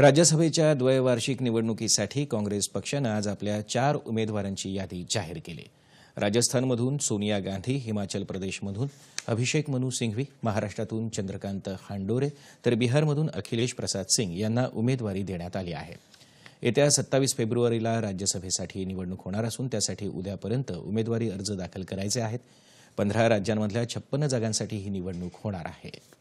राज्यसभेच्या द्वैवार्षिक निवडणुकीसाठी काँग्रेस पक्षानं आज आपल्या चार उमेदवारांची यादी जाहीर केली राजस्थानमधून सोनिया गांधी हिमाचल प्रदेशमधून अभिषेक मनू सिंघवी महाराष्ट्रातून चंद्रकांत हांडोरे तर बिहारमधून अखिलेश प्रसाद सिंग यांना उमेदवारी देण्यात आली आहे येत्या सत्तावीस फेब्रुवारीला राज्यसभेसाठी निवडणूक होणार असून त्यासाठी उद्यापर्यंत उमेदवारी अर्ज दाखल करायचे आहेत पंधरा राज्यांमधल्या छप्पन्न जागांसाठी ही निवडणूक होणार आहे